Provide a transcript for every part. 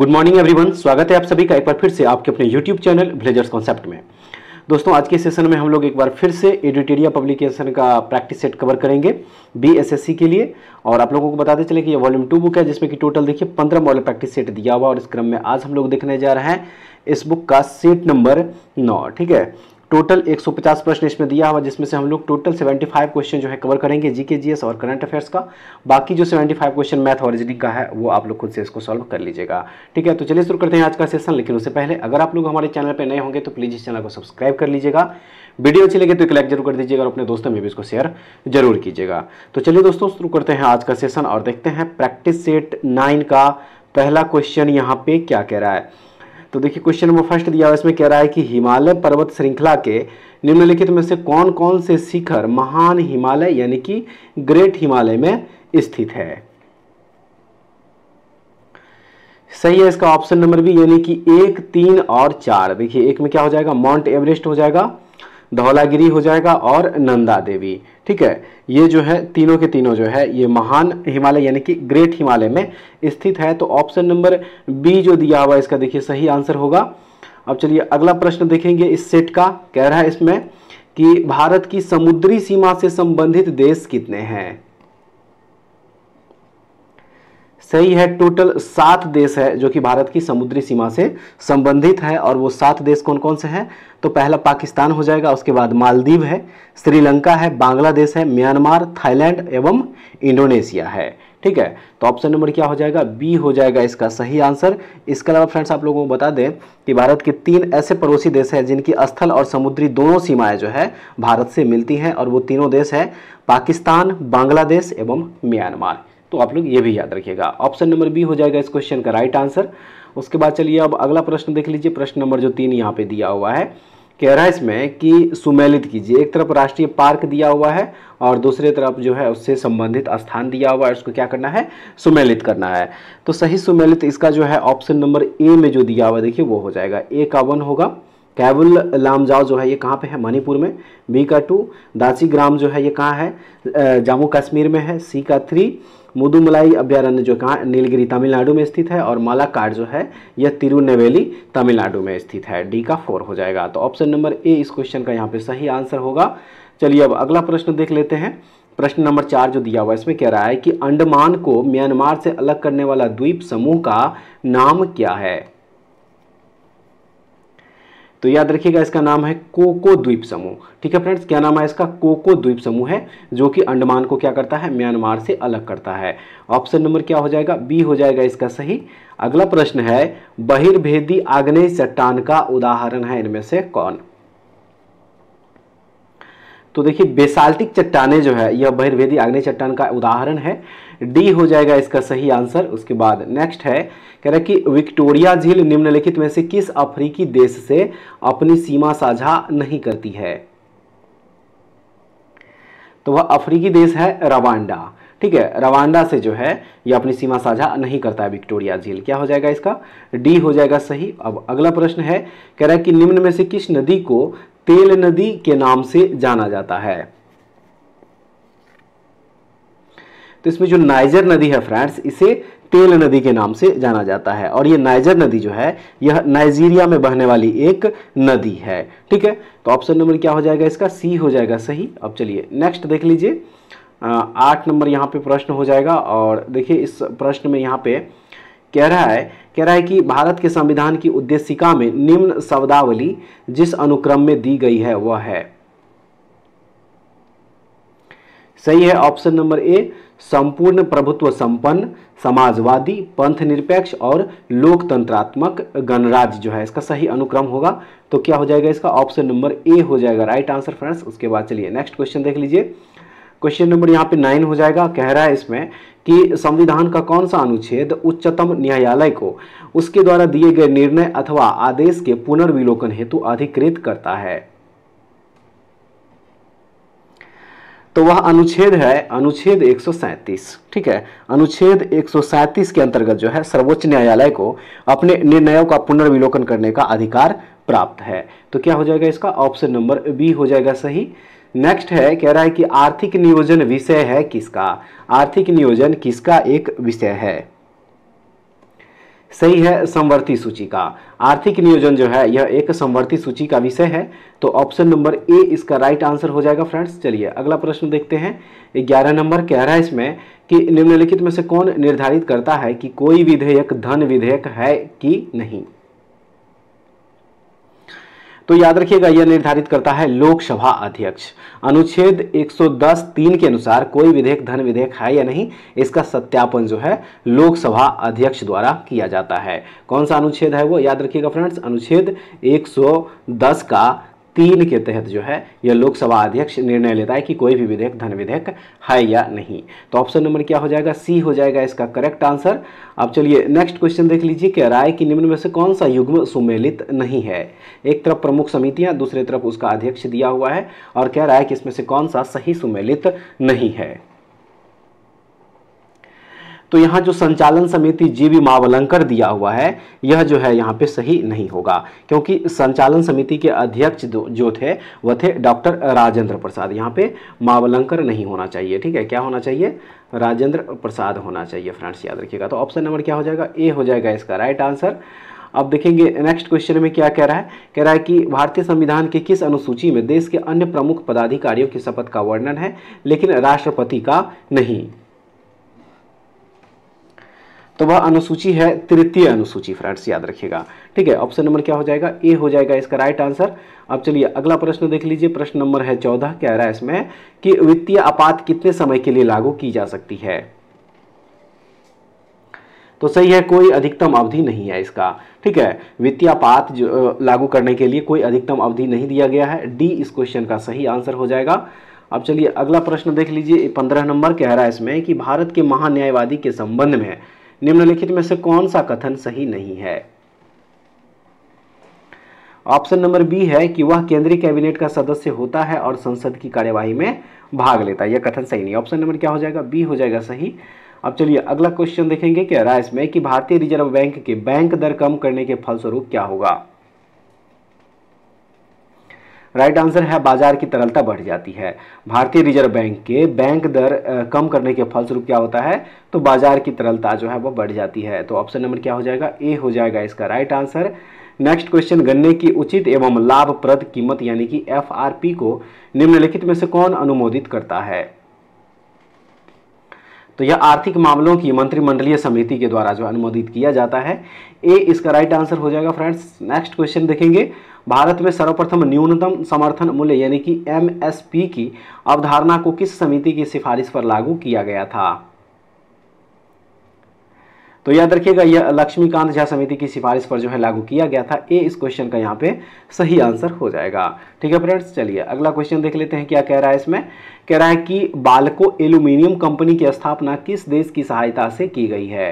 good morning everyone स्वागत है आप सभी का एक बार फिर से आपके अपने यूट्यूब चैनल ब्लेजर्स कॉन्सेप्ट में दोस्तों आज के सेशन में हम लोग एक बार फिर से एडिटेरिया पब्लिकेशन का प्रैक्टिस सेट कवर करेंगे बी एस एस सी के लिए और आप लोगों को बताते चले कि ये वॉल्यूम टू बुक है जिसमें कि टोटल देखिए पंद्रह मॉडल प्रैक्टिस सेट दिया हुआ और इस क्रम में आज हम लोग देखने जा रहे हैं इस बुक का सेट नंबर नौ ठीक है टोटल 150 प्रश्न इसमें दिया हुआ जिसमें से हम लोग टोटल 75 क्वेश्चन जो है कवर करेंगे जीके जीएस और करंट अफेयर्स का बाकी जो 75 क्वेश्चन मैथ और रीजनिंग का है वो आप लोग खुद से इसको सॉल्व कर लीजिएगा ठीक है तो चलिए शुरू करते हैं आज का सेशन लेकिन उससे पहले अगर आप लोग हमारे चैनल पर नए होंगे तो प्लीज़ इस चैनल को सब्सक्राइब कर लीजिएगा वीडियो अच्छी लगे तो एक लाइक जरूर कर दीजिएगा और अपने दोस्तों में भी इसको शेयर जरूर कीजिएगा तो चलिए दोस्तों शुरू करते हैं आज का सेशन और देखते हैं प्रैक्टिस सेट नाइन का पहला क्वेश्चन यहाँ पे क्या कह रहा है तो देखिए क्वेश्चन नंबर फर्स्ट दिया हुआ इसमें कह रहा है कि हिमालय पर्वत श्रृंखला के निम्नलिखित में से कौन कौन से शिखर महान हिमालय यानी कि ग्रेट हिमालय में स्थित है सही है इसका ऑप्शन नंबर बी यानी कि एक तीन और चार देखिए एक में क्या हो जाएगा माउंट एवरेस्ट हो जाएगा धौलागिरी हो जाएगा और नंदा देवी ठीक है ये जो है तीनों के तीनों जो है ये महान हिमालय यानी कि ग्रेट हिमालय में स्थित है तो ऑप्शन नंबर बी जो दिया हुआ इसका देखिए सही आंसर होगा अब चलिए अगला प्रश्न देखेंगे इस सेट का कह रहा है इसमें कि भारत की समुद्री सीमा से संबंधित देश कितने हैं सही है टोटल सात देश है जो कि भारत की समुद्री सीमा से संबंधित है और वो सात देश कौन कौन से हैं तो पहला पाकिस्तान हो जाएगा उसके बाद मालदीव है श्रीलंका है बांग्लादेश है म्यांमार थाईलैंड एवं इंडोनेशिया है ठीक है तो ऑप्शन नंबर क्या हो जाएगा बी हो जाएगा इसका सही आंसर इसके अलावा फ्रेंड्स आप लोगों को बता दें कि भारत के तीन ऐसे पड़ोसी देश हैं जिनकी स्थल और समुद्री दोनों सीमाएं जो है भारत से मिलती हैं और वो तीनों देश हैं पाकिस्तान बांग्लादेश एवं म्यांमार तो आप लोग ये भी याद रखिएगा ऑप्शन नंबर बी हो जाएगा इस क्वेश्चन का राइट आंसर उसके बाद चलिए अब अगला प्रश्न देख लीजिए प्रश्न नंबर जो तीन यहाँ पे दिया हुआ है कह रहा है इसमें कि सुमेलित कीजिए एक तरफ राष्ट्रीय पार्क दिया हुआ है और दूसरे तरफ जो है उससे संबंधित स्थान दिया हुआ है उसको क्या करना है सुमेलित करना है तो सही सुमेलित इसका जो है ऑप्शन नंबर ए में जो दिया हुआ है देखिए वो हो जाएगा ए का वन होगा कैबुल लामजाओ जो है ये कहाँ पे है मणिपुर में बी का टू दासी ग्राम जो है ये कहाँ है जम्मू कश्मीर में है सी का थ्री मुदुमलाई अभ्यारण्य जो कहाँ नीलगिरी तमिलनाडु में स्थित है और मालाकार जो है यह तिरुनेवेली तमिलनाडु में स्थित है डी का फोर हो जाएगा तो ऑप्शन नंबर ए इस क्वेश्चन का यहाँ पे सही आंसर होगा चलिए अब अगला प्रश्न देख लेते हैं प्रश्न नंबर चार जो दिया हुआ है इसमें कह रहा है कि अंडमान को म्यांमार से अलग करने वाला द्वीप समूह का नाम क्या है तो याद रखिएगा इसका नाम है कोको द्वीप समूह ठीक है फ्रेंड्स क्या नाम है इसका कोको द्वीप समूह है जो कि अंडमान को क्या करता है म्यांमार से अलग करता है ऑप्शन नंबर क्या हो जाएगा बी हो जाएगा इसका सही अगला प्रश्न है बहिर्भेदी आग्नेय चट्टान का उदाहरण है इनमें से कौन तो देखिए बेसाल्टिक चट्टाने जो है यह बहिर्भेदी आग्नेय चट्टान का उदाहरण है डी हो जाएगा इसका सही आंसर उसके बाद नेक्स्ट है कह रहा कि विक्टोरिया झील निम्नलिखित में से किस अफ्रीकी देश से अपनी सीमा साझा नहीं करती है तो वह अफ्रीकी देश है रवांडा ठीक है रवांडा से जो है ये अपनी सीमा साझा नहीं करता है विक्टोरिया झील क्या हो जाएगा इसका डी हो जाएगा सही अब अगला प्रश्न है कह रहा है कि निम्न में से किस नदी को तेल नदी के नाम से जाना जाता है तो इसमें जो नाइजर नदी है फ्रेंड्स इसे तेल नदी के नाम से जाना जाता है और ये नाइजर नदी जो है यह नाइजीरिया में बहने वाली एक नदी है ठीक है तो ऑप्शन नंबर क्या हो जाएगा इसका सी हो जाएगा सही अब चलिए नेक्स्ट देख लीजिए आठ नंबर यहाँ पे प्रश्न हो जाएगा और देखिए इस प्रश्न में यहाँ पे कह रहा है कह रहा है कि भारत के संविधान की उद्देशिका में निम्न शब्दावली जिस अनुक्रम में दी गई है वह है सही है ऑप्शन नंबर ए संपूर्ण प्रभुत्व संपन्न समाजवादी पंथ निरपेक्ष और लोकतंत्रात्मक गणराज्य जो है इसका सही अनुक्रम होगा तो क्या हो जाएगा इसका ऑप्शन नंबर ए हो जाएगा राइट आंसर फ्रेंड्स उसके बाद चलिए नेक्स्ट क्वेश्चन देख लीजिए क्वेश्चन नंबर यहाँ पे नाइन हो जाएगा कह रहा है इसमें कि संविधान का कौन सा अनुच्छेद उच्चतम न्यायालय को उसके द्वारा दिए गए निर्णय अथवा आदेश के पुनर्विलोकन हेतु अधिकृत करता है तो वह अनुच्छेद है अनुच्छेद 137 ठीक है अनुच्छेद 137 के अंतर्गत जो है सर्वोच्च न्यायालय को अपने निर्णयों का पुनर्विलोकन करने का अधिकार प्राप्त है तो क्या हो जाएगा इसका ऑप्शन नंबर बी हो जाएगा सही नेक्स्ट है कह रहा है कि आर्थिक नियोजन विषय है किसका आर्थिक नियोजन किसका एक विषय है सही है समवर्ती सूची का आर्थिक नियोजन जो है यह एक समवर्ती सूची का विषय है तो ऑप्शन नंबर ए इसका राइट आंसर हो जाएगा फ्रेंड्स चलिए अगला प्रश्न देखते हैं ग्यारह नंबर कह रहा है इसमें कि निम्नलिखित में से कौन निर्धारित करता है कि कोई विधेयक धन विधेयक है कि नहीं तो याद रखिएगा यह निर्धारित करता है लोकसभा अध्यक्ष अनुच्छेद 110 तीन के अनुसार कोई विधेयक धन विधेयक है या नहीं इसका सत्यापन जो है लोकसभा अध्यक्ष द्वारा किया जाता है कौन सा अनुच्छेद है वो याद रखिएगा फ्रेंड्स अनुच्छेद 110 का तीन के तहत जो है यह लोकसभा अध्यक्ष निर्णय लेता है कि कोई भी विधेयक धन विधेयक है या नहीं तो ऑप्शन नंबर क्या हो जाएगा सी हो जाएगा इसका करेक्ट आंसर अब चलिए नेक्स्ट क्वेश्चन देख लीजिए कि राय की निम्न में से कौन सा युग्म सुमेलित नहीं है एक तरफ प्रमुख समितियां दूसरे तरफ उसका अध्यक्ष दिया हुआ है और क्या राय कि इसमें से कौन सा सही सुमेलित नहीं है तो यहाँ जो संचालन समिति जीवी मावलंकर दिया हुआ है यह जो है यहाँ पे सही नहीं होगा क्योंकि संचालन समिति के अध्यक्ष जो थे वह थे डॉक्टर राजेंद्र प्रसाद यहाँ पे मावलंकर नहीं होना चाहिए ठीक है क्या होना चाहिए राजेंद्र प्रसाद होना चाहिए फ्रेंड्स याद रखिएगा तो ऑप्शन नंबर क्या हो जाएगा ए हो जाएगा इसका राइट आंसर अब देखेंगे नेक्स्ट क्वेश्चन में क्या कह रहा है कह रहा है कि भारतीय संविधान के किस अनुसूची में देश के अन्य प्रमुख पदाधिकारियों की शपथ का वर्णन है लेकिन राष्ट्रपति का नहीं तो वह अनुसूची है तृतीय अनुसूची फ्रेंड्स याद रखिएगा ठीक है ऑप्शन नंबर क्या हो जाएगा ए हो जाएगा इसका राइट आंसर अब चलिए अगला प्रश्न देख लीजिए प्रश्न नंबर है चौदह कह रहा है इसमें कि वित्तीय आपात कितने समय के लिए लागू की जा सकती है तो सही है कोई अधिकतम अवधि नहीं है इसका ठीक है वित्तीय आपात जो लागू करने के लिए कोई अधिकतम अवधि नहीं दिया गया है डी इस क्वेश्चन का सही आंसर हो जाएगा अब चलिए अगला प्रश्न देख लीजिए पंद्रह नंबर कह रहा है इसमें कि भारत के महान्यायवादी के संबंध में निम्नलिखित में से कौन सा कथन सही नहीं है ऑप्शन नंबर बी है कि वह केंद्रीय कैबिनेट का सदस्य होता है और संसद की कार्यवाही में भाग लेता है यह कथन सही नहीं ऑप्शन नंबर क्या हो जाएगा बी हो जाएगा सही अब चलिए अगला क्वेश्चन देखेंगे कि राय में कि भारतीय रिजर्व बैंक के बैंक दर कम करने के फलस्वरूप क्या होगा राइट आंसर है बाजार की तरलता बढ़ जाती है भारतीय रिजर्व बैंक के बैंक दर कम करने के फलस्वरूप क्या होता है तो बाजार की तरलता जो है वो बढ़ जाती है तो ऑप्शन नंबर क्या हो जाएगा ए हो जाएगा इसका राइट आंसर नेक्स्ट क्वेश्चन गन्ने की उचित एवं लाभप्रद कीमत यानी कि एफ को निम्नलिखित में से कौन अनुमोदित करता है तो यह आर्थिक मामलों की मंत्रिमंडलीय समिति के द्वारा जो अनुमोदित किया जाता है ए इसका राइट आंसर हो जाएगा फ्रेंड्स नेक्स्ट क्वेश्चन देखेंगे भारत में सर्वप्रथम न्यूनतम समर्थन मूल्य यानी कि एम की अवधारणा को किस समिति की सिफारिश पर लागू किया गया था तो याद रखिएगा यह लक्ष्मीकांत झा समिति की सिफारिश पर जो है लागू किया गया था ए इस क्वेश्चन का यहाँ पे सही आंसर हो जाएगा ठीक है फ्रेंड्स चलिए अगला क्वेश्चन देख लेते हैं क्या कह रहा है इसमें कह रहा है कि बालको एल्यूमिनियम कंपनी की स्थापना किस देश की सहायता से की गई है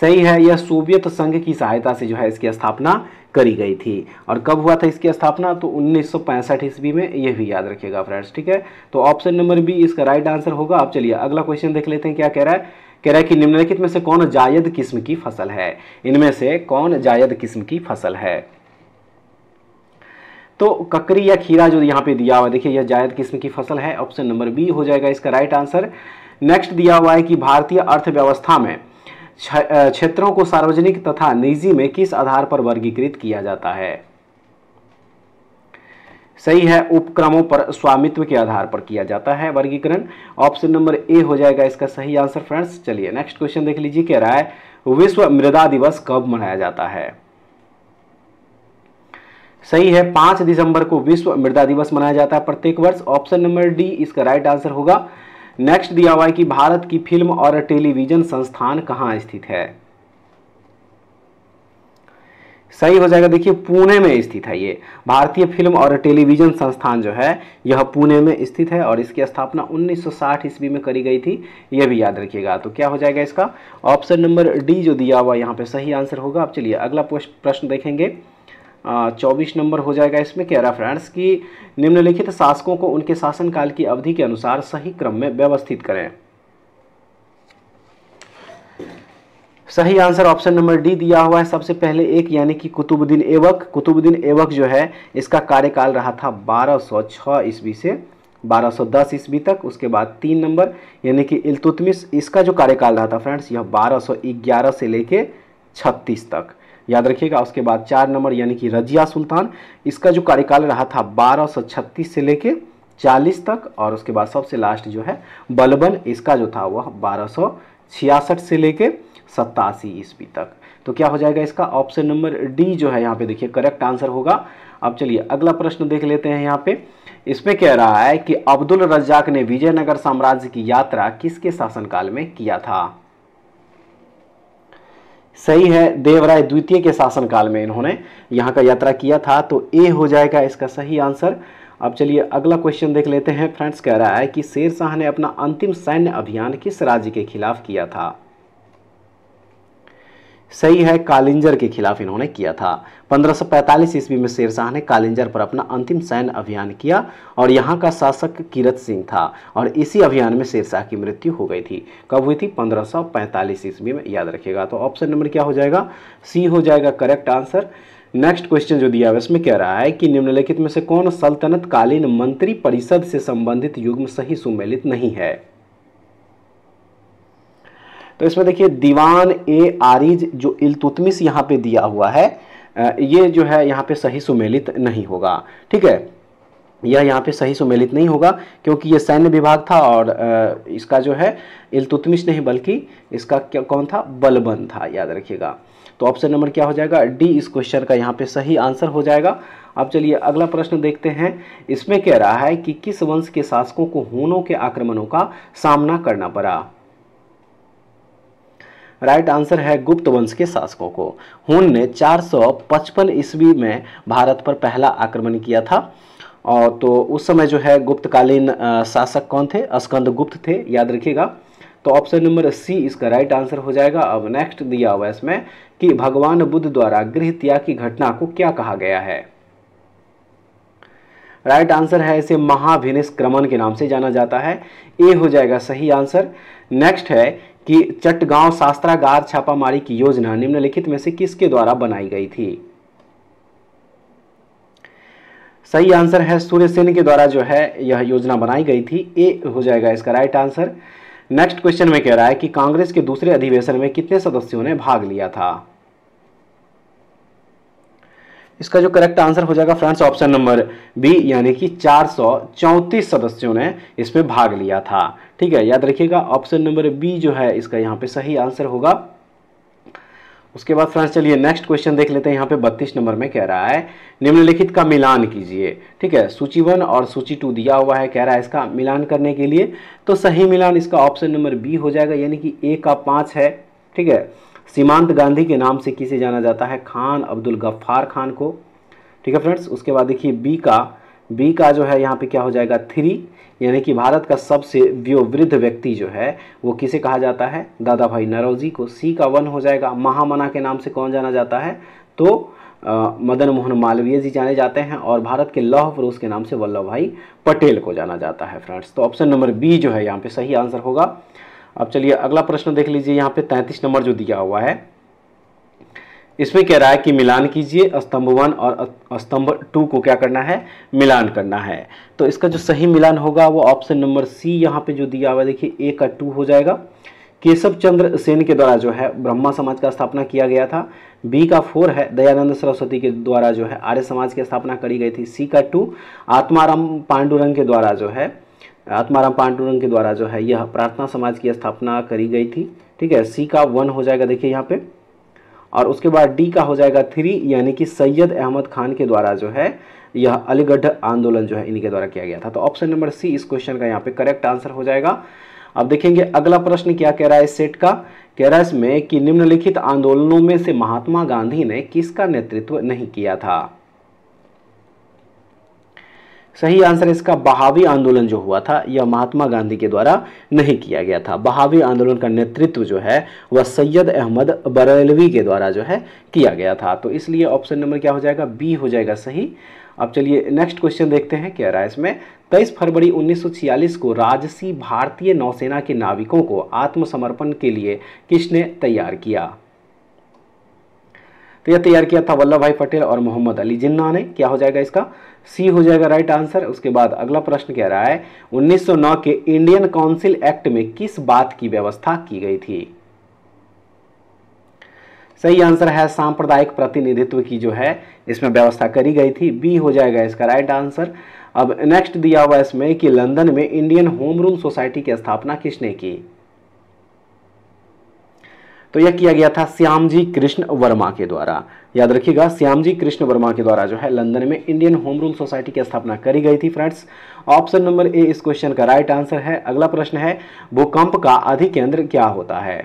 सही है यह सोवियत संघ की सहायता से जो है इसकी स्थापना करी गई थी और कब हुआ था इसकी स्थापना तो उन्नीस सौ ईस्वी में यह भी याद रखिएगा फ्रेंड्स ठीक है तो ऑप्शन नंबर बी इसका राइट आंसर होगा आप चलिए अगला क्वेश्चन देख लेते हैं क्या कह रहा है कह रहा है कि निम्नलिखित में से कौन जायद किस्म की फसल है इनमें से कौन जायद किस्म की फसल है तो ककरी या खीरा जो यहाँ पे दिया हुआ है देखिए यह जायद किस्म की फसल है ऑप्शन नंबर बी हो जाएगा इसका राइट आंसर नेक्स्ट दिया हुआ है कि भारतीय अर्थव्यवस्था में क्षेत्रों को सार्वजनिक तथा निजी में किस आधार पर वर्गीकृत किया जाता है सही है उपक्रमों पर स्वामित्व के आधार पर किया जाता है वर्गीकरण ऑप्शन नंबर ए हो जाएगा इसका सही आंसर फ्रेंड्स चलिए नेक्स्ट क्वेश्चन देख लीजिए कह रहा है विश्व मृदा दिवस कब मनाया जाता है सही है पांच दिसंबर को विश्व मृदा दिवस मनाया जाता है प्रत्येक वर्ष ऑप्शन नंबर डी इसका राइट आंसर होगा नेक्स्ट दिया हुआ है कि भारत की फिल्म और टेलीविजन संस्थान कहाँ स्थित है सही हो जाएगा देखिए पुणे में स्थित है ये भारतीय फिल्म और टेलीविजन संस्थान जो है यह पुणे में स्थित है और इसकी स्थापना 1960 ईस्वी में करी गई थी यह भी याद रखिएगा तो क्या हो जाएगा इसका ऑप्शन नंबर डी जो दिया हुआ यहाँ पे सही आंसर होगा आप चलिए अगला प्रश्न देखेंगे चौबीस नंबर हो जाएगा इसमें कह रहा फ्रेंड्स कि निम्नलिखित शासकों को उनके शासनकाल की अवधि के अनुसार सही क्रम में व्यवस्थित करें सही आंसर ऑप्शन नंबर डी दिया हुआ है सबसे पहले एक यानी कि कुतुबुद्दीन एवक कुतुबुद्दीन एवक जो है इसका कार्यकाल रहा था 1206 ईस्वी से 1210 ईस्वी तक उसके बाद तीन नंबर यानी कि इलतुतमिस इसका जो कार्यकाल रहा था फ्रेंड्स यह 1211 से लेके 36 तक याद रखिएगा उसके बाद चार नंबर यानी कि रजिया सुल्तान इसका जो कार्यकाल रहा था बारह से लेके 40 तक और उसके बाद सबसे लास्ट जो है बलबन इसका जो था वह बारह से लेके सत्तासी ईस्वी तक तो क्या हो जाएगा इसका ऑप्शन नंबर डी जो है यहाँ पे देखिए करेक्ट आंसर होगा अब चलिए अगला प्रश्न देख लेते हैं यहाँ पे इसमें कह रहा है कि अब्दुल रज्जाक ने विजयनगर साम्राज्य की यात्रा किसके शासनकाल में किया था सही है देवराय द्वितीय के शासनकाल में इन्होंने यहाँ का यात्रा किया था तो ए हो जाएगा इसका सही आंसर अब चलिए अगला क्वेश्चन देख लेते हैं फ्रेंड्स कह रहा है कि शेर शाह ने अपना अंतिम सैन्य अभियान किस राज्य के खिलाफ किया था सही है कालिंजर के खिलाफ इन्होंने किया था 1545 ईस्वी में शेरशाह ने कालिंजर पर अपना अंतिम सैन्य अभियान किया और यहाँ का शासक कीरत सिंह था और इसी अभियान में शेरशाह की मृत्यु हो गई थी कब हुई थी 1545 ईस्वी में याद रखिएगा तो ऑप्शन नंबर क्या हो जाएगा सी हो जाएगा करेक्ट आंसर नेक्स्ट क्वेश्चन जो दिया है इसमें कह रहा है कि निम्नलिखित में से कौन सल्तनत कालीन मंत्री परिषद से संबंधित युग्म सही सुमेलित नहीं है तो इसमें देखिए दीवान ए आरिज जो इलतुतमिस यहाँ पे दिया हुआ है ये जो है यहाँ पे सही सुमेलित नहीं होगा ठीक है यह यहाँ पे सही सुमेलित नहीं होगा क्योंकि ये सैन्य विभाग था और इसका जो है इलतुतमिश नहीं बल्कि इसका क्या कौन था बलबन था याद रखिएगा तो ऑप्शन नंबर क्या हो जाएगा डी इस क्वेश्चन का यहाँ पे सही आंसर हो जाएगा अब चलिए अगला प्रश्न देखते हैं इसमें कह रहा है कि किस वंश के शासकों को हूनों के आक्रमणों का सामना करना पड़ा राइट आंसर है गुप्त वंश के शासकों को हुन ने 455 ईस्वी में भारत पर पहला आक्रमण किया था और तो उस समय जो है गुप्तकालीन शासक कौन थे अस्कंद गुप्त थे याद रखिएगा तो ऑप्शन नंबर सी इसका राइट आंसर हो जाएगा अब नेक्स्ट दिया हुआ है इसमें कि भगवान बुद्ध द्वारा गृह त्याग की घटना को क्या कहा गया है राइट right आंसर है इसे महाभिनिष्क्रमण के नाम से जाना जाता है ए हो जाएगा सही आंसर नेक्स्ट है कि चटगांव शास्त्रागार छापामारी की योजना निम्नलिखित में से किसके द्वारा बनाई गई थी सही आंसर है सूर्य सेन के द्वारा जो है यह योजना बनाई गई थी ए हो जाएगा इसका राइट आंसर नेक्स्ट क्वेश्चन में कह रहा है कि कांग्रेस के दूसरे अधिवेशन में कितने सदस्यों ने भाग लिया था इसका जो करेक्ट आंसर हो जाएगा फ्रेंड्स ऑप्शन नंबर बी यानी कि चार सदस्यों ने इसमें भाग लिया था ठीक है याद रखिएगा ऑप्शन नंबर बी जो है इसका यहाँ पे सही आंसर होगा उसके बाद फ्रेंड्स चलिए नेक्स्ट क्वेश्चन देख लेते हैं यहाँ पे बत्तीस नंबर में कह रहा है निम्नलिखित का मिलान कीजिए ठीक है सूची वन और सूची टू दिया हुआ है कह रहा है इसका मिलान करने के लिए तो सही मिलान इसका ऑप्शन नंबर बी हो जाएगा यानी कि ए का पाँच है ठीक है सीमांत गांधी के नाम से किसे जाना जाता है खान अब्दुल गफ्फार खान को ठीक है फ्रेंड्स उसके बाद देखिए बी का बी का जो है यहाँ पे क्या हो जाएगा थ्री यानी कि भारत का सबसे व्योवृद्ध व्यक्ति जो है वो किसे कहा जाता है दादा भाई नरोजी को सी का वन हो जाएगा महामना के नाम से कौन जाना जाता है तो आ, मदन मोहन मालवीय जी जाने जाते हैं और भारत के लौह पुरुष के नाम से वल्लभ भाई पटेल को जाना जाता है फ्रेंड्स तो ऑप्शन नंबर बी जो है यहाँ पे सही आंसर होगा अब चलिए अगला प्रश्न देख लीजिए यहाँ पे तैंतीस नंबर जो दिया हुआ है इसमें कह रहा है कि मिलान कीजिए स्तंभ वन और स्तंभ टू को क्या करना है मिलान करना है तो इसका जो सही मिलान होगा वो ऑप्शन नंबर सी यहाँ पे जो दिया हुआ है देखिए ए का टू हो जाएगा केशव चंद्र सेन के द्वारा जो है ब्रह्मा समाज का स्थापना किया गया था बी का फोर है दयानंद सरस्वती के द्वारा जो है आर्य समाज की स्थापना करी गई थी सी का टू आत्माराम पांडुरंग के द्वारा जो है आत्माराम पांडुरंग के द्वारा जो है यह प्रार्थना समाज की स्थापना करी गई थी ठीक है सी का वन हो जाएगा देखिए यहाँ पे और उसके बाद डी का हो जाएगा थ्री यानी कि सैयद अहमद खान के द्वारा जो है यह अलीगढ़ आंदोलन जो है इनके द्वारा किया गया था तो ऑप्शन नंबर सी इस क्वेश्चन का यहाँ पे करेक्ट आंसर हो जाएगा अब देखेंगे अगला प्रश्न क्या कह रहा है सेट का कह रहा है इसमें कि निम्नलिखित आंदोलनों में से महात्मा गांधी ने किसका नेतृत्व नहीं किया था सही आंसर इसका बहावी आंदोलन जो हुआ था यह महात्मा गांधी के द्वारा नहीं किया गया था बहावी आंदोलन का नेतृत्व जो है वह सैयद अहमद बरेलवी के द्वारा जो है किया गया था तो इसलिए ऑप्शन नंबर क्या हो जाएगा बी हो जाएगा सही अब चलिए नेक्स्ट क्वेश्चन देखते हैं क्या रहा है इसमें तेईस फरवरी 1946 को राजसी भारतीय नौसेना के नाविकों को आत्मसमर्पण के लिए किसने तैयार किया तो यह तैयार किया था वल्लभ भाई पटेल और मोहम्मद अली जिन्ना ने क्या हो जाएगा इसका सी हो जाएगा राइट आंसर उसके बाद अगला प्रश्न कह रहा है 1909 के इंडियन काउंसिल एक्ट में किस बात की व्यवस्था की गई थी सही आंसर है सांप्रदायिक प्रतिनिधित्व की जो है इसमें व्यवस्था करी गई थी बी हो जाएगा इसका राइट आंसर अब नेक्स्ट दिया हुआ इसमें कि लंदन में इंडियन होम रूल सोसाइटी की स्थापना किसने की तो यह किया गया था श्याम जी कृष्ण वर्मा के द्वारा याद रखिएगा श्याम जी कृष्ण वर्मा के द्वारा जो है लंदन में इंडियन होम रूल सोसाइटी की स्थापना करी गई थी फ्रेंड्स ऑप्शन नंबर ए इस क्वेश्चन का राइट आंसर है अगला प्रश्न है भूकंप का अधिकेंद्र क्या होता है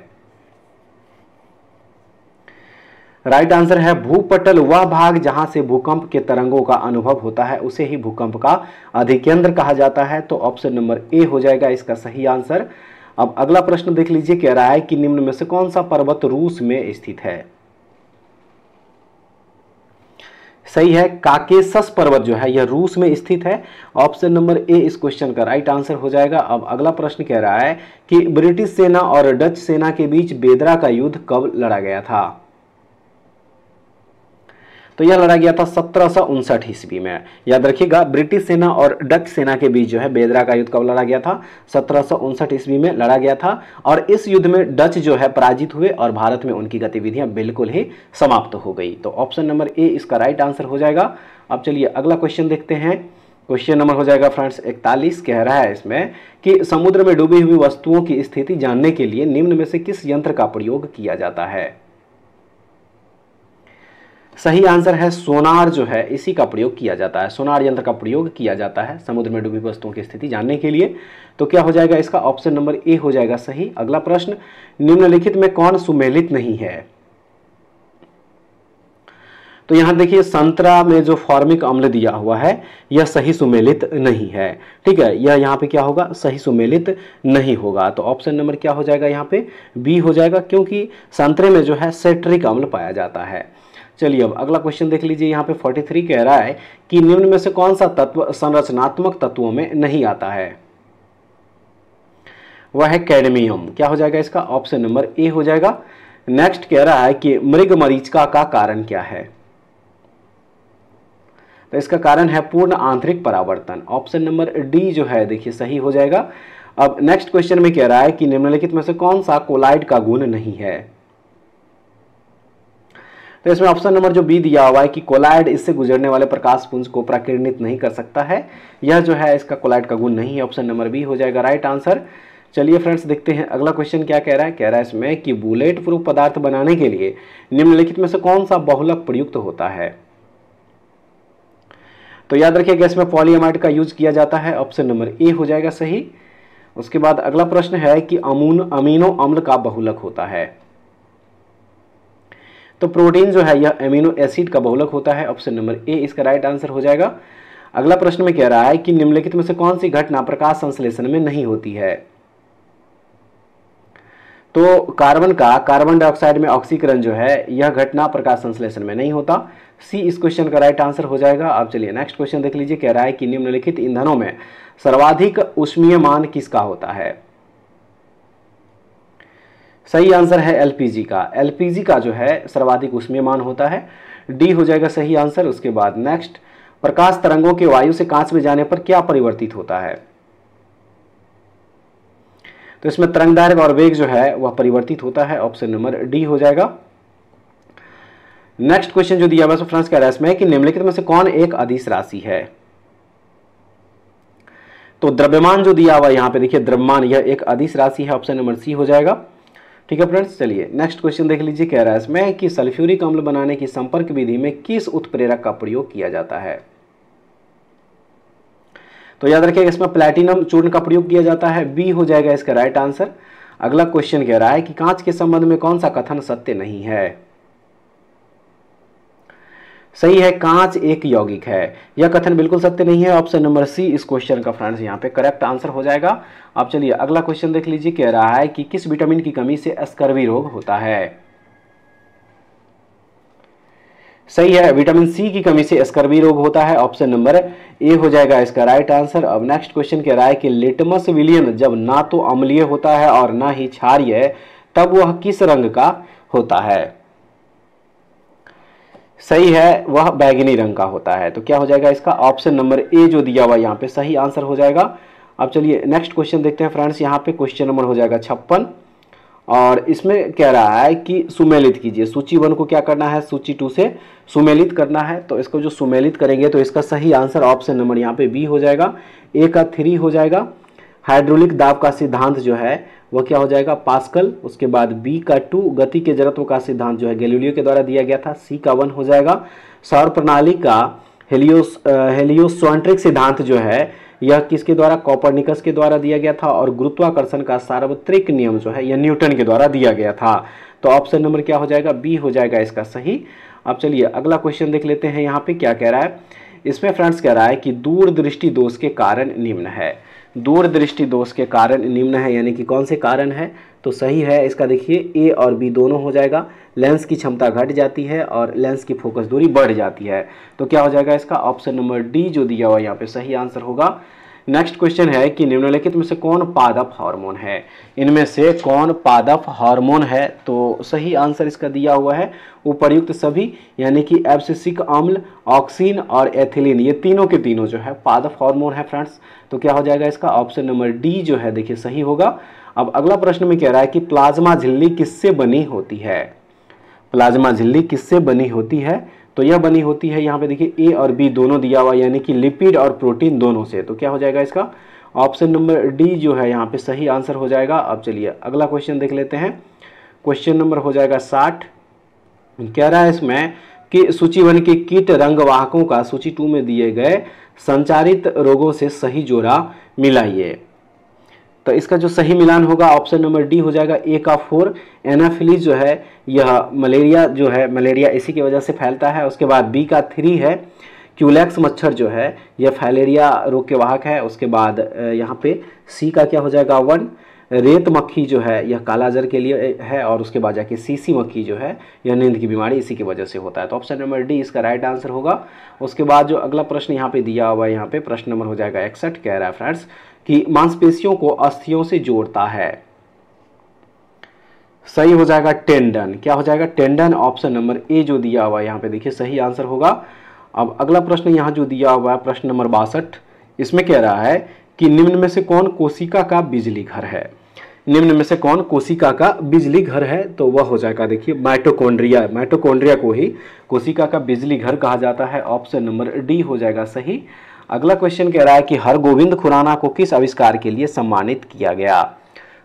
राइट आंसर है भूपटल वह भाग जहां से भूकंप के तरंगों का अनुभव होता है उसे ही भूकंप का अधिकेंद्र कहा जाता है तो ऑप्शन नंबर ए हो जाएगा इसका सही आंसर अब अगला प्रश्न देख लीजिए कह रहा है कि निम्न में से कौन सा पर्वत रूस में स्थित है सही है काकेसस पर्वत जो है यह रूस में स्थित है ऑप्शन नंबर ए इस क्वेश्चन का राइट आंसर हो जाएगा अब अगला प्रश्न कह रहा है कि ब्रिटिश सेना और डच सेना के बीच बेदरा का युद्ध कब लड़ा गया था तो यह लड़ा गया था सत्रह ईस्वी में याद रखिएगा ब्रिटिश सेना और डच सेना के बीच जो है बेदरा का युद्ध कब लड़ा गया था सत्रह ईस्वी में लड़ा गया था और इस युद्ध में डच जो है पराजित हुए और भारत में उनकी गतिविधियां बिल्कुल ही समाप्त हो गई तो ऑप्शन नंबर ए इसका राइट आंसर हो जाएगा अब चलिए अगला क्वेश्चन देखते हैं क्वेश्चन नंबर हो जाएगा फ्रेंड्स इकतालीस कह रहा है इसमें कि समुद्र में डूबी हुई वस्तुओं की स्थिति जानने के लिए निम्न में से किस यंत्र का प्रयोग किया जाता है सही आंसर है सोनार जो है इसी का प्रयोग किया जाता है सोनार यंत्र का प्रयोग किया जाता है समुद्र में डूबी वस्तुओं की स्थिति जानने के लिए तो क्या हो जाएगा इसका ऑप्शन नंबर ए हो जाएगा सही अगला प्रश्न निम्नलिखित में कौन सुमेलित नहीं है तो यहां देखिए संतरा में जो फॉर्मिक अम्ल दिया हुआ है यह सही सुमेलित नहीं है ठीक है यह यहाँ पे क्या होगा सही सुमेलित नहीं होगा तो ऑप्शन नंबर क्या हो जाएगा यहाँ पे बी हो जाएगा क्योंकि संतरे में जो है सेट्रिक अम्ल पाया जाता है चलिए अब अगला क्वेश्चन देख लीजिए यहाँ पे 43 कह रहा है कि निम्न में से कौन सा तत्व संरचनात्मक तत्वों में नहीं आता है वह है कैडमियम क्या हो जाएगा इसका ऑप्शन नंबर ए हो जाएगा नेक्स्ट कह रहा है कि मृग मरीचिका का कारण क्या है तो इसका कारण है पूर्ण आंतरिक परावर्तन ऑप्शन नंबर डी जो है देखिए सही हो जाएगा अब नेक्स्ट क्वेश्चन में कह रहा है कि निम्नलिखित में से कौन सा कोलाइड का गुण नहीं है तो इसमें ऑप्शन नंबर जो बी दिया हुआ है कि कोलाइड इससे गुजरने वाले प्रकाश पुंज को प्राकीर्णित नहीं कर सकता है यह जो है इसका कोलाइड का गुण नहीं है ऑप्शन नंबर बी हो जाएगा राइट आंसर चलिए फ्रेंड्स देखते हैं अगला क्वेश्चन क्या कह रहा है कह रहा है इसमें कि बुलेट प्रूफ पदार्थ बनाने के लिए निम्नलिखित में से कौन सा बहुलक प्रयुक्त होता है तो याद रखिएगा इसमें पॉलीएमाइड का यूज किया जाता है ऑप्शन नंबर ए हो जाएगा सही उसके बाद अगला प्रश्न है कि अमून अमीनो अम्ल का बहुलक होता है तो प्रोटीन जो है यह एमिनो एसिड का बहुलक होता है ऑप्शन नंबर ए इसका राइट आंसर हो जाएगा अगला प्रश्न में कह रहा है कि निम्नलिखित में से कौन सी घटना प्रकाश संश्लेषण में नहीं होती है तो कार्बन का कार्बन डाइऑक्साइड में ऑक्सीकरण जो है यह घटना प्रकाश संश्लेषण में नहीं होता सी इस क्वेश्चन का राइट आंसर हो जाएगा आप चलिए नेक्स्ट क्वेश्चन देख लीजिए कह रहा है कि निम्नलिखित ईंधनों में सर्वाधिक उष्मीय मान किसका होता है सही आंसर है एलपीजी का एलपीजी का जो है सर्वाधिक उष्मीयमान मान होता है डी हो जाएगा सही आंसर उसके बाद नेक्स्ट प्रकाश तरंगों के वायु से कांच में जाने पर क्या परिवर्तित होता है तो इसमें तरंग और वेग जो है वह परिवर्तित होता है ऑप्शन नंबर डी हो जाएगा नेक्स्ट क्वेश्चन जो दिया हुआ फ्रांस कह रहा है कि निम्नलिखित में से कौन एक अधिस राशि है तो द्रव्यमान जो दिया हुआ यहां पे देखिए द्रव्यमान यह एक अधिस राशि है ऑप्शन नंबर सी हो जाएगा ठीक है फ्रेंड्स चलिए नेक्स्ट क्वेश्चन देख लीजिए कह रहा है इसमें कि सल्फ्यूरिक अम्ल बनाने की संपर्क विधि में किस उत्प्रेरक का प्रयोग किया जाता है तो याद रखिएगा इसमें प्लेटिनम चूर्ण का प्रयोग किया जाता है बी हो जाएगा इसका राइट आंसर अगला क्वेश्चन कह रहा है कि कांच के संबंध में कौन सा कथन सत्य नहीं है सही है कांच एक यौगिक है यह कथन बिल्कुल सत्य नहीं है ऑप्शन नंबर सी इस क्वेश्चन का फ्रेंड्स यहाँ पे करेक्ट आंसर हो जाएगा अब चलिए अगला क्वेश्चन देख लीजिए कह रहा है कि किस विटामिन की कमी से अस्कर्वी रोग होता है सही है विटामिन सी की कमी से स्कर्वी रोग होता है ऑप्शन नंबर ए हो जाएगा इसका राइट आंसर अब नेक्स्ट क्वेश्चन कह रहा है कि लिटमस विलियन जब ना तो अम्लीय होता है और ना ही क्षारिय तब वह किस रंग का होता है सही है वह बैगनी रंग का होता है तो क्या हो जाएगा इसका ऑप्शन नंबर ए जो दिया हुआ यहाँ पे सही आंसर हो जाएगा अब चलिए नेक्स्ट क्वेश्चन देखते हैं फ्रेंड्स यहाँ पे क्वेश्चन नंबर हो जाएगा छप्पन और इसमें कह रहा है कि सुमेलित कीजिए सूची वन को क्या करना है सूची टू से सुमेलित करना है तो इसको जो सुमेलित करेंगे तो इसका सही आंसर ऑप्शन नंबर यहाँ पे बी हो जाएगा ए का थ्री हो जाएगा हाइड्रोलिक दाब का सिद्धांत जो है वह क्या हो जाएगा पास्कल उसके बाद बी का टू गति के जड़त्व का सिद्धांत जो है गैलीलियो के द्वारा दिया गया था सी का वन हो जाएगा सौर प्रणाली का हेलियोस हेलियोसोट्रिक सिद्धांत जो है यह किसके द्वारा कॉपरनिकस के द्वारा दिया गया था और गुरुत्वाकर्षण का सार्वत्रिक नियम जो है यह न्यूटन के द्वारा दिया गया था तो ऑप्शन नंबर क्या हो जाएगा बी हो जाएगा इसका सही अब चलिए अगला क्वेश्चन देख लेते हैं यहाँ पे क्या कह रहा है इसमें फ्रेंड्स कह रहा है कि दूरदृष्टि दोष के कारण निम्न है दूरदृष्टि दोष के कारण निम्न है यानी कि कौन से कारण है तो सही है इसका देखिए ए और बी दोनों हो जाएगा लेंस की क्षमता घट जाती है और लेंस की फोकस दूरी बढ़ जाती है तो क्या हो जाएगा इसका ऑप्शन नंबर डी जो दिया हुआ यहाँ पे सही आंसर होगा नेक्स्ट क्वेश्चन है कि निम्नलिखित में से कौन पादप हार्मोन है इनमें से कौन पादप हार्मोन है तो सही आंसर इसका दिया हुआ है उपरयुक्त सभी यानी कि एब्सिसिक अम्ल ऑक्सीन और एथिलीन ये तीनों के तीनों जो है पादप हार्मोन है फ्रेंड्स तो क्या हो जाएगा इसका ऑप्शन नंबर डी जो है देखिए सही होगा अब अगला प्रश्न में कह रहा है कि प्लाज्मा झिल्ली किससे बनी होती है प्लाज्मा झिल्ली किससे बनी होती है तो यह बनी होती है यहाँ पे देखिए ए और बी दोनों दिया हुआ यानी कि लिपिड और प्रोटीन दोनों से तो क्या हो जाएगा इसका ऑप्शन नंबर डी जो है यहाँ पे सही आंसर हो जाएगा अब चलिए अगला क्वेश्चन देख लेते हैं क्वेश्चन नंबर हो जाएगा साठ कह रहा है इसमें कि सूची वन के कीट रंगवाहकों का सूची टू में दिए गए संचारित रोगों से सही जोड़ा मिलाइए तो इसका जो सही मिलान होगा ऑप्शन नंबर डी हो जाएगा ए का फोर एनाफिली जो है यह मलेरिया जो है मलेरिया इसी की वजह से फैलता है उसके बाद बी का थ्री है क्यूलैक्स मच्छर जो है यह फैलेरिया रोग के वाहक है उसके बाद यहाँ पे सी का क्या हो जाएगा वन रेत मक्खी जो है यह कालाजर के लिए है और उसके बाद जाके सीसी मक्खी जो है यह नींद की बीमारी इसी की वजह से होता है तो ऑप्शन नंबर डी इसका राइट आंसर होगा उसके बाद जो अगला प्रश्न यहाँ पे दिया हुआ है यहाँ पे प्रश्न नंबर हो जाएगा इकसठ कह रहा है फ्रेंड्स कि मांसपेशियों को अस्थियों से जोड़ता है सही हो जाएगा टेंडन क्या हो जाएगा टेंडन ऑप्शन नंबर ए जो दिया हुआ है यहाँ पे देखिए सही आंसर होगा अब अगला प्रश्न यहाँ जो दिया हुआ है प्रश्न नंबर बासठ इसमें कह रहा है कि निम्न में से कौन कोशिका का बिजली घर है निम्न में से कौन कोशिका का बिजली घर है तो वह हो जाएगा देखिए माइटोकोन्ड्रिया माइटोकोन्ड्रिया को ही कोशिका का बिजली घर कहा जाता है ऑप्शन नंबर डी हो जाएगा सही अगला क्वेश्चन कह रहा है कि हरगोविंद खुराना को किस आविष्कार के लिए सम्मानित किया गया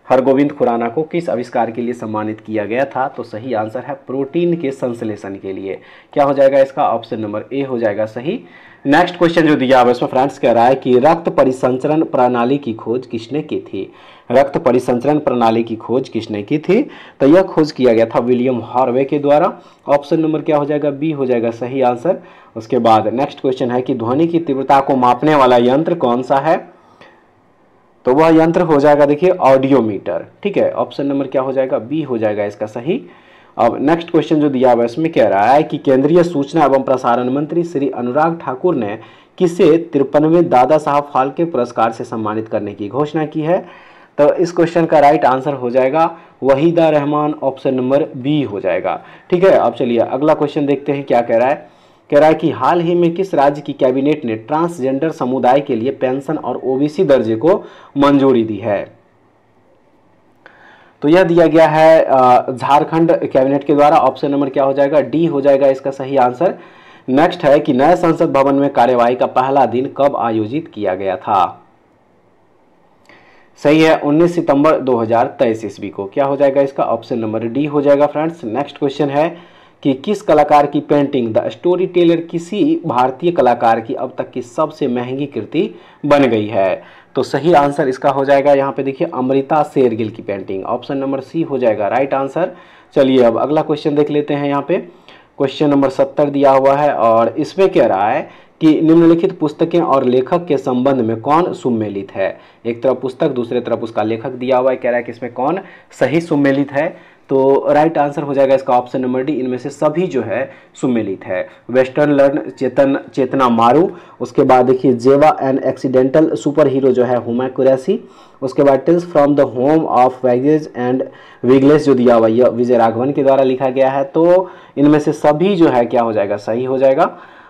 हरगोविंद खुराना को किस आविष्कार के लिए सम्मानित किया गया था तो सही आंसर है प्रोटीन के संश्लेषण के लिए क्या हो जाएगा इसका ऑप्शन नंबर ए हो जाएगा सही नेक्स्ट क्वेश्चन जो दिया हुआ इसमें फ्रेंड्स कह रहा है कि रक्त परिसंचरण प्रणाली की खोज किसने की थी रक्त परिसंचरण प्रणाली की खोज किसने की थी तो यह खोज किया गया था विलियम हार्वे के द्वारा ऑप्शन नंबर क्या हो जाएगा बी हो जाएगा सही आंसर उसके बाद नेक्स्ट क्वेश्चन है कि ध्वनि की तीव्रता को मापने वाला यंत्र कौन सा है तो वह यंत्र हो जाएगा देखिए ऑडियोमीटर ठीक है ऑप्शन नंबर क्या हो जाएगा बी हो जाएगा इसका सही अब नेक्स्ट क्वेश्चन जो दिया हुआ है इसमें कह रहा है कि केंद्रीय सूचना एवं प्रसारण मंत्री श्री अनुराग ठाकुर ने किसे तिरपनवे दादा साहब फालके पुरस्कार से सम्मानित करने की घोषणा की है तो इस क्वेश्चन का राइट आंसर हो जाएगा Waheeda Rehman option number B हो जाएगा ठीक है अब चलिए अगला क्वेश्चन देखते हैं क्या कह रहा है कह रहा है कि हाल ही में किस राज्य की कैबिनेट ने ट्रांसजेंडर समुदाय के लिए पेंशन और ओबीसी दर्जे को मंजूरी दी है तो यह दिया गया है झारखंड कैबिनेट के द्वारा ऑप्शन नंबर क्या हो जाएगा डी हो जाएगा इसका सही आंसर नेक्स्ट है कि नए संसद भवन में कार्यवाही का पहला दिन कब आयोजित किया गया था सही है 19 सितंबर 2023 ईस्वी को क्या हो जाएगा इसका ऑप्शन नंबर डी हो जाएगा फ्रेंड्स नेक्स्ट क्वेश्चन है कि किस कलाकार की पेंटिंग द स्टोरी टेलर किसी भारतीय कलाकार की अब तक की सबसे महंगी कृति बन गई है तो सही आंसर इसका हो जाएगा यहाँ पे देखिए अमृता शेरगिल की पेंटिंग ऑप्शन नंबर सी हो जाएगा राइट आंसर चलिए अब अगला क्वेश्चन देख लेते हैं यहाँ पे क्वेश्चन नंबर सत्तर दिया हुआ है और इसमें कह रहा है कि निम्नलिखित पुस्तकें और लेखक के संबंध में कौन सुमेलित है एक तरफ पुस्तक दूसरे तरफ उसका लेखक दिया हुआ है कह रहा है कि इसमें कौन सही सुमेलित है तो राइट आंसर हो जाएगा इसका ऑप्शन नंबर डी इनमें से सभी जो है सुमिलित है वेस्टर्न लर्न चेतन चेतना मारू उसके बाद देखिए जेवा एन एक्सीडेंटल सुपर हीरो जो है हुमा कुरैसी उसके बाद tales from the home of wages and wigless जो दिया हुआ विजय राघवन के द्वारा लिखा गया है तो इनमें से सभी जो है क्या हो जाएगा सही हो जाएगा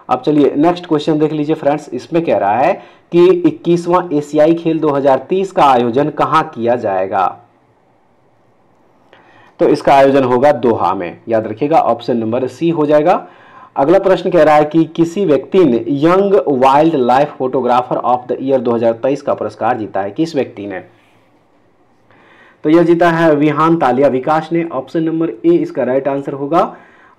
अब चलिए नेक्स्ट क्वेश्चन देख लीजिए फ्रेंड्स इसमें कह रहा है कि 21वां एशियाई खेल 2030 का आयोजन कहाँ किया जाएगा तो इसका आयोजन होगा दोहा में याद रखिएगा ऑप्शन नंबर सी हो जाएगा अगला प्रश्न कह रहा है कि किसी व्यक्ति ने young wildlife photographer of the year 2023 का पुरस्कार जीता है किस व्यक्ति ने तो यह जीता है विहान तालिया विकास ने ऑप्शन नंबर ए इसका राइट आंसर होगा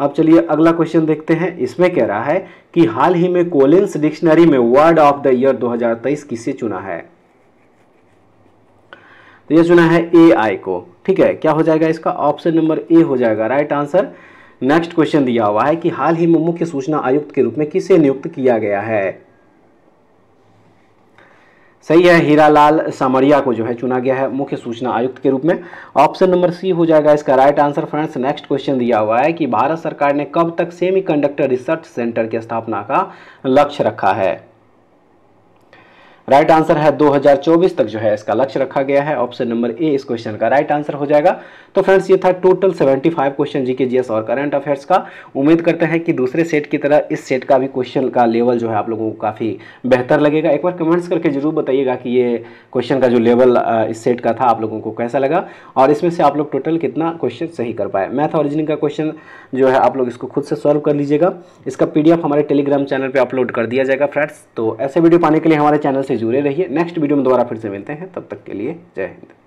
अब चलिए अगला क्वेश्चन देखते हैं इसमें कह रहा है कि हाल ही में कोलिंस डिक्शनरी में वर्ड ऑफ द ईयर दो किसे चुना है तो ये चुना है ए आई को ठीक है क्या हो जाएगा इसका ऑप्शन नंबर ए हो जाएगा राइट आंसर नेक्स्ट क्वेश्चन दिया हुआ है कि हाल ही में मुख्य सूचना आयुक्त के रूप में किसे नियुक्त किया गया है सही है हीरालाल सामरिया को जो है चुना गया है मुख्य सूचना आयुक्त के रूप में ऑप्शन नंबर सी हो जाएगा इसका right answer friends next question दिया हुआ है कि भारत सरकार ने कब तक सेमीकंडक्टर रिसर्च सेंटर की स्थापना का लक्ष्य रखा है राइट right आंसर है 2024 तक जो है इसका लक्ष्य रखा गया है ऑप्शन नंबर ए इस क्वेश्चन का राइट right आंसर हो जाएगा तो फ्रेंड्स ये था टोटल 75 क्वेश्चन जीके जीएस और करंट अफेयर्स का उम्मीद करते हैं कि दूसरे सेट की तरह इस सेट का भी क्वेश्चन का लेवल जो है आप लोगों को काफ़ी बेहतर लगेगा एक बार कमेंट्स करके जरूर बताइएगा कि ये क्वेश्चन का जो लेवल इस सेट का था आप लोगों को कैसा लगा और इसमें से आप लोग टोटल कितना क्वेश्चन सही कर पाए मैथ और का क्वेश्चन जो है आप लोग इसको खुद से सॉल्व कर लीजिएगा इसका पी हमारे टेलीग्राम चैनल पर अपलोड कर दिया जाएगा फ्रेंड्स तो ऐसे वीडियो पाने के लिए हमारे चैनल से से जुड़े रहिए नेक्स्ट वीडियो में दोबारा फिर से मिलते हैं तब तक के लिए जय हिंद